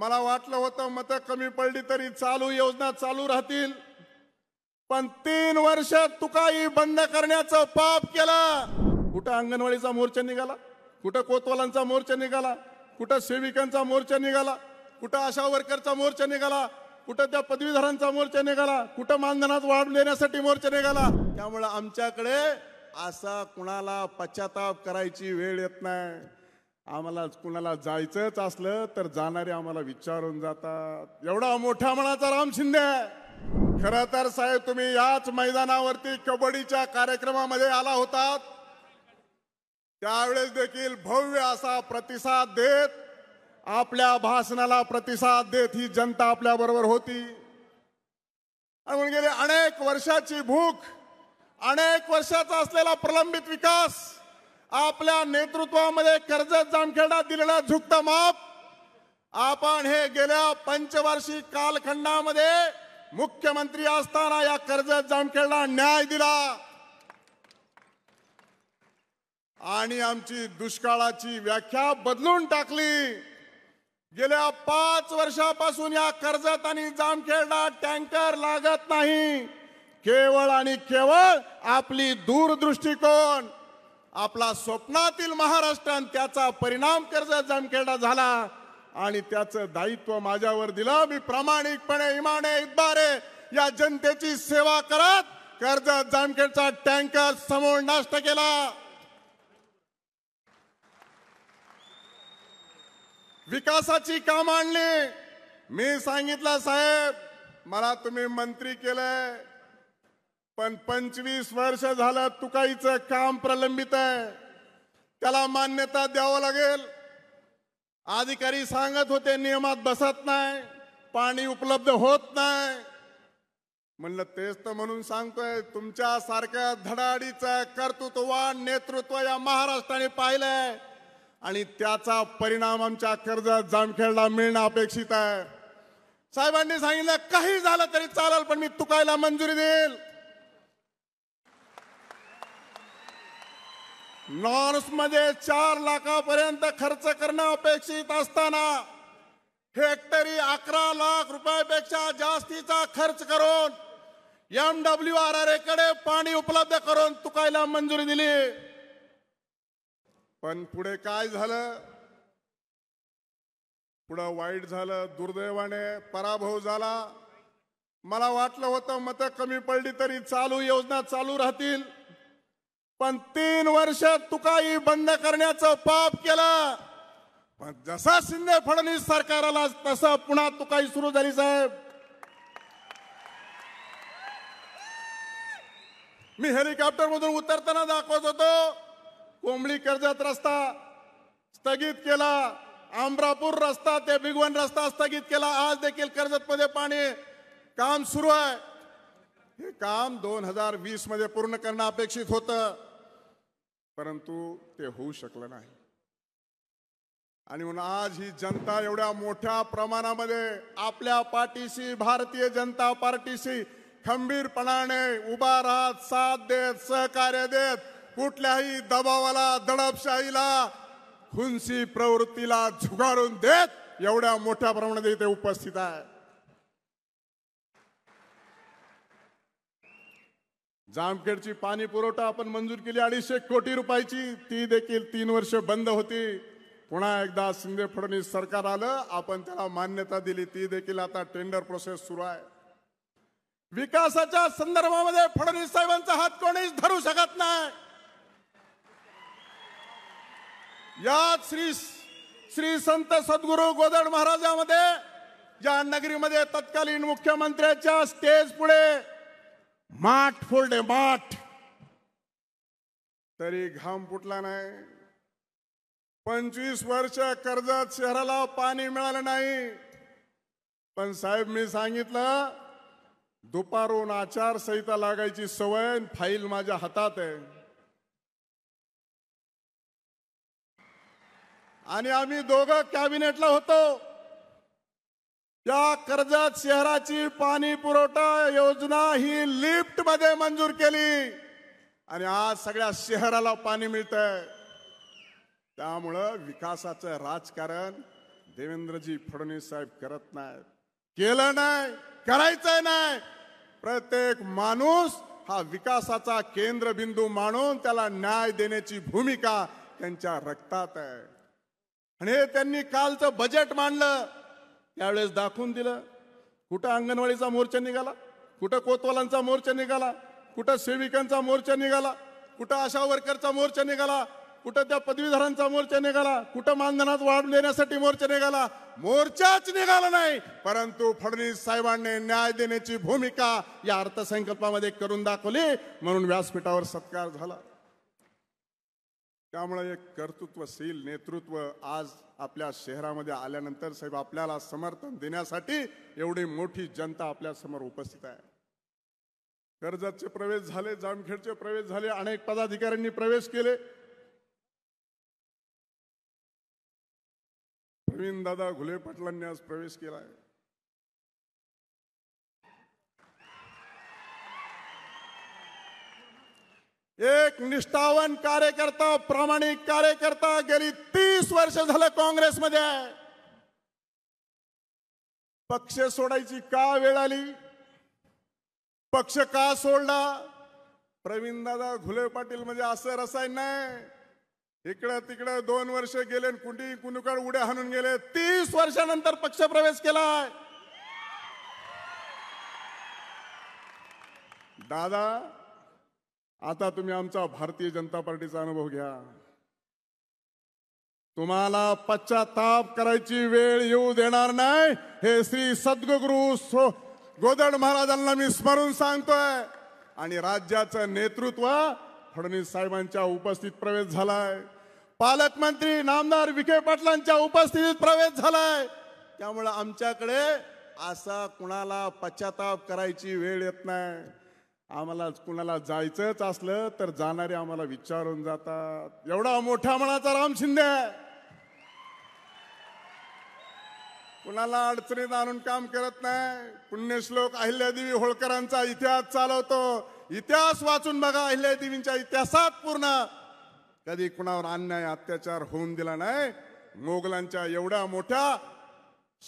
मला वाटलं होतं मतं कमी पडली तरी चालू योजना चालू राहतील पण तीन वर्ष तुकाई बंद करण्याचं पाप केलं कुठं अंगणवाडीचा मोर्चा निघाला कुठं कोतवालांचा मोर्चा निघाला कुठं सेविकांचा मोर्चा निघाला कुठं आशा वर्करचा मोर्चा निघाला कुठं त्या पदवीधरांचा मोर्चा निघाला कुठं मानधनात वाढ देण्यासाठी मोर्चा निघाला त्यामुळे आमच्याकडे असा कुणाला पश्चाताप करायची वेळ येत नाही आम्हाला कुणाला जायचंच असलं तर जाणारे आम्हाला विचारून जातात एवढा मोठा मनाचा राम शिंदे खर तर साहेब तुम्ही याच मैदानावरती कबड्डीच्या कार्यक्रमामध्ये आला होता त्यावेळेस देखील भव्य असा प्रतिसाद देत आपल्या भाषणाला प्रतिसाद देत ही जनता आपल्या बरोबर होती म्हणून गेले अनेक वर्षाची भूक अनेक वर्षाचा असलेला प्रलंबित विकास आपल्या नेतृत्वामध्ये कर्जत जामखेडा दिलेला झुकता माप आपण हे गेल्या पंचवार्षिक कालखंडामध्ये मुख्यमंत्री असताना या कर्जत जामखेडला न्याय दिला आणि आमची दुष्काळाची व्याख्या बदलून टाकली गेल्या पाच वर्षापासून या कर्जत आणि जामखेडला टँकर लागत नाही केवळ आणि केवळ आपली दूरदृष्टिकोन आपला स्वप्नातील महाराष्ट्र त्याचा परिणाम कर्ज जामखेडा झाला आणि त्याचं दायित्व माझ्यावर दिलं मी प्रामाणिकपणे इमाने इतबारे या जनतेची सेवा करत कर्ज जामखेडचा टँकर समोर नष्ट केला विकासाची काम आणली मी सांगितलं साहेब मला तुम्ही मंत्री केलंय पण पंचवीस वर्ष झालं तुकाईचं काम प्रलंबित आहे त्याला मान्यता द्यावं लागेल अधिकारी सांगत होते नियमात बसत नाही पाणी उपलब्ध होत नाही म्हणलं तेच तर म्हणून सांगतोय तुमच्या सारख्या धडाडीचं कर्तृत्ववान नेतृत्व या महाराष्ट्राने पाहिलंय आणि त्याचा परिणाम आमच्या कर्जात जामखेडला मिळणं अपेक्षित आहे साहेबांनी सांगितलं काही झालं तरी चालेल पण मी तुकायला मंजुरी देईल मध्ये चार लाखापर्यंत खर्च करणं अपेक्षित असताना हेक्टरी अकरा लाख रुपयापेक्षा जास्तीचा खर्च करून एम डब्ल्यू आर आर कडे पाणी उपलब्ध करून तुकायला मंजुरी दिली पण पुढे काय झालं पुढं वाईट झालं दुर्दैवाने पराभव झाला मला वाटलं होतं मतं कमी पडली तरी चालू योजना चालू राहतील पण तीन वर्ष तुकाई बंद करण्याचं पाप केलं पण जसा शिंदे फडणवीस सरकार आला तसा पुन्हा तुकाई सुरू झाली साहेब मी हेलिकॉप्टर मधून उतरताना दाखवत होतो कोंबडी कर्जत रस्ता स्थगित केला आमरापूर रस्ता ते भिगवण रस्ता स्थगित केला आज देखील कर्जत मध्ये पाणी काम सुरू आहे हे काम दोन हजार वीस मध्ये पूर्ण करणं अपेक्षित होतं परंतु ते होऊ शकलं नाही आणि म्हणून आज ही जनता एवढ्या मोठ्या प्रमाणामध्ये आपल्या पार्टीशी भारतीय जनता पार्टीशी खंबीरपणाने उभा राहत साथ देत सहकार्य देत कुठल्याही दबावाला दडपशाहीला हुंसी प्रवृत्तीला झुगारून देत एवढ्या मोठ्या प्रमाणात इथे उपस्थित आहे जामखेडची पाणी पुरवठा आपण मंजूर केली अडीचशे कोटी रुपयाची ती देखील तीन वर्ष बंद होती पुन्हा एकदा शिंदे फडणवीस सरकार आलं आपण त्याला मान्यता दिली ती देखील आता टेंडर प्रोसेस सुरू आहे विकासाच्या संदर्भामध्ये फडणवीस साहेबांचा हात कोणीच धरू शकत नाही यात श्री श्री संत सद्गुरू गोदड महाराजामध्ये ज्या नगरीमध्ये तत्कालीन मुख्यमंत्र्यांच्या स्टेज पुढे माठ फोल्डे माठ तरी घाम फुटला नाही पंचवीस वर्ष कर्जत शहराला पाणी मिळालं नाही पण साहेब मी सांगितलं दुपारून आचारसंहिता लागायची सवय फाईल माझ्या हातात आहे आणि आम्ही दोघं कॅबिनेटला होतो या कर्जत शहराची पाणी पुरवठा योजना ही लिफ्ट मध्ये मंजूर केली आणि आज सगळ्या शहराला पाणी मिळत त्यामुळं विकासाचं राजकारण देवेंद्रजी फडणवीस साहेब करत नाही केलं नाही करायचं नाही प्रत्येक माणूस हा विकासाचा केंद्रबिंदू मानून त्याला न्याय देण्याची भूमिका त्यांच्या रक्तात आहे आणि हे त्यांनी कालचं बजेट मांडलं त्यावेळेस दाखवून दिलं कुठं अंगणवाडीचा मोर्चा निघाला कुठं कोतवालांचा मोर्चा निघाला कुठं सेविकांचा मोर्चा निघाला कुठं आशा वर्करचा मोर्चा निघाला कुठं त्या पदवीधरांचा मोर्चा निघाला कुठं मानधनात वाढ देण्यासाठी मोर्चा निघाला मोर्चाच निघाला नाही परंतु फडणवीस साहेबांनी न्याय देण्याची भूमिका या अर्थसंकल्पामध्ये करून दाखवली म्हणून व्यासपीठावर सत्कार झाला त्यामुळे एक कर्तृत्वशील नेतृत्व आज आपल्या शहरामध्ये आल्यानंतर साहेब आपल्याला समर्थन देण्यासाठी एवढी मोठी जनता आपल्यासमोर उपस्थित आहे कर्जतचे प्रवेश झाले जामखेडचे प्रवेश झाले अनेक पदाधिकाऱ्यांनी प्रवेश केले प्रवीण दादा घुले पटलांनी आज प्रवेश केला आहे एक निष्ठावन कार्यकर्ता प्रामाणिक कार्यकर्ता गेली तीस वर्ष झालं काँग्रेसमध्ये आहे पक्ष सोडायची का वेळ आली पक्ष का सोडला प्रवीणदादा घुले पाटील म्हणजे असं रसायन नाही इकडं तिकडं दोन वर्ष गेले कुंडी कुणीकड उड्या हाणून गेले तीस वर्षानंतर पक्ष प्रवेश केलाय दादा आता तुम्ही आमचा भारतीय जनता पार्टीचा अनुभव घ्या तुम्हाला पश्चाताप करायची वेळ येऊ देणार नाही हे श्री सद्गुरु गोदड महाराजांना मी स्मरून सांगतोय आणि राज्याचं नेतृत्व फडणवीस साहेबांच्या उपस्थित प्रवेश झालाय पालकमंत्री नामदार विखे पाटलांच्या उपस्थितीत प्रवेश झालाय त्यामुळे आमच्याकडे असा कुणाला पश्चाताप करायची वेळ येत नाही आम्हाला कुणाला जायचंच असलं तर जाणारे आम्हाला विचारून जातात एवढा मोठा मनाचा राम शिंदे कुणाला अडचणीत आणून काम करत नाही पुण्यश्लोक अहिल्यादेवी होळकरांचा इतिहास चालवतो इतिहास वाचून बघा अहिल्यादेवींच्या इतिहासात पूर्ण कधी कुणावर अन्याय अत्याचार होऊन दिला नाही मोगलांच्या एवढ्या मोठ्या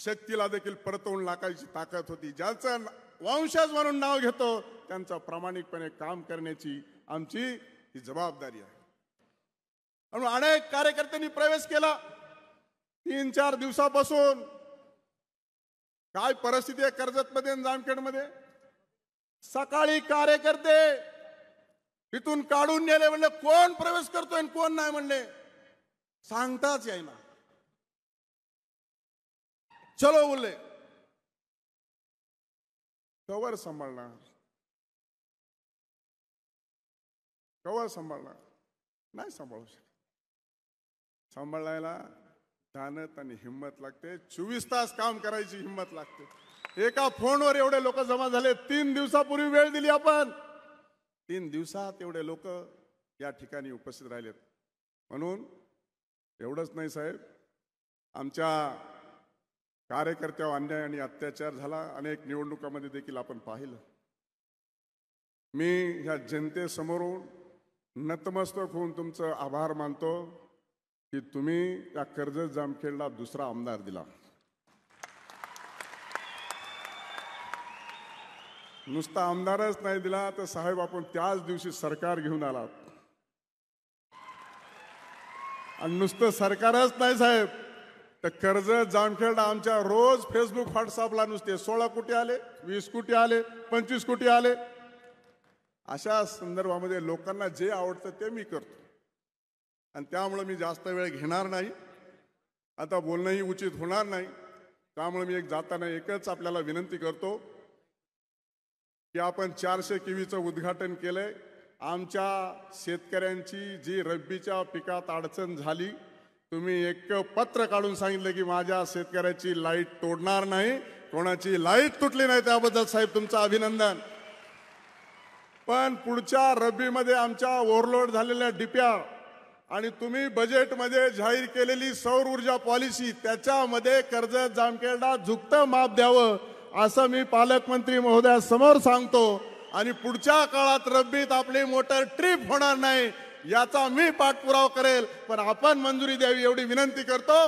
शक्तीला देखील परतवून लाकायची ताकद होती ज्याचं वंशज म्हणून नाव घेतो त्यांचा प्रामाणिकपणे काम करण्याची आमची ही जबाबदारी आहे म्हणून अनेक कार्यकर्त्यांनी प्रवेश केला तीन चार दिवसापासून काय परिस्थिती आहे कर्जतमध्ये मध्ये सकाळी कार्यकर्ते तिथून काढून नेले म्हणले कोण प्रवेश करतोय कोण नाही म्हणले सांगताच येईना चलो बोलले कवर सांभाळणार कवर सांभाळणार नाही सांभाळू शकत सांभाळायला दानत आणि हिंमत लागते चोवीस तास काम करायची हिंमत लागते एका फोनवर एवढे लोक जमा झाले तीन दिवसापूर्वी वेळ दिली आपण तीन दिवसात एवढे लोक या ठिकाणी उपस्थित राहिलेत म्हणून एवढंच नाही साहेब आमच्या कार्यकर्त्यावर अन्याय आणि अत्याचार झाला अनेक निवडणुकामध्ये देखील आपण पाहिलं मी ह्या जनतेसमोरून नतमस्तक होऊन तुमचं आभार मानतो की तुम्ही या कर्ज जामखेडला दुसरा आमदार दिला नुसता आमदारच नाही दिला तर साहेब आपण त्याच दिवशी सरकार घेऊन आलात आणि नुसतं सरकारच नाही साहेब तर कर्ज जामखेड आमच्या रोज फेसबुक व्हॉट्सअपला नुसते सोळा कोटी आले वीस कोटी आले पंचवीस कोटी आले अशा संदर्भामध्ये लोकांना जे आवडतं ते मी करतो आणि त्यामुळं मी जास्त वेळ घेणार नाही आता बोलणंही उचित होणार नाही त्यामुळे मी एक जाताना एकच आपल्याला विनंती करतो की आपण चारशे किवीचं उद्घाटन केलंय आमच्या शेतकऱ्यांची जी रब्बीच्या पिकात अडचण झाली तुम्ही एक पत्र काढून सांगितलं की माझ्या शेतकऱ्याची लाईट तोडणार नाही कोणाची लाईट तुटली नाही त्याबद्दल साहेब तुमचं अभिनंदन पण पुढच्या रब्बीमध्ये आमच्या ओव्हरलोड झालेल्या डिप्या आणि तुम्ही बजेटमध्ये जाहीर केलेली सौर ऊर्जा पॉलिसी त्याच्यामध्ये कर्ज जामखेडा झुकतं माप द्यावं असं मी पालकमंत्री महोदया समोर सांगतो आणि पुढच्या काळात रब्बीत आपली मोटर ट्रिप होणार नाही याचा मी पाठपुरावा करेल पण आपण मंजुरी द्यावी एवढी विनंती करतो